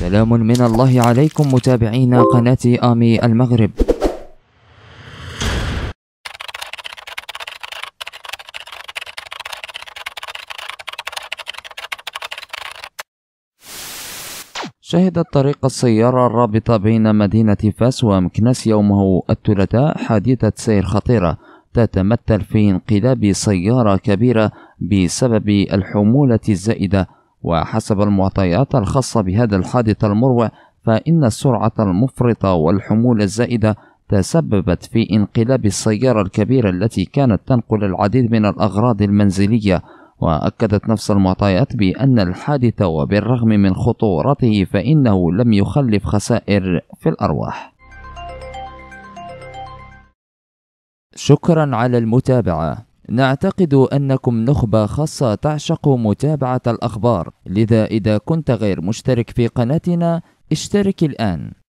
سلام من الله عليكم متابعينا قناة آمي المغرب شهدت طريق السيارة الرابطة بين مدينة فاس ومكناس يومه الثلاثاء حادثة سير خطيرة تتمثل في انقلاب سيارة كبيرة بسبب الحمولة الزائدة وحسب المعطيات الخاصة بهذا الحادث المروع فإن السرعة المفرطة والحمولة الزائدة تسببت في انقلاب السيارة الكبيرة التي كانت تنقل العديد من الأغراض المنزلية وأكدت نفس المعطيات بأن الحادث وبالرغم من خطورته فإنه لم يخلف خسائر في الأرواح شكرا على المتابعه نعتقد أنكم نخبة خاصة تعشق متابعة الأخبار لذا إذا كنت غير مشترك في قناتنا اشترك الآن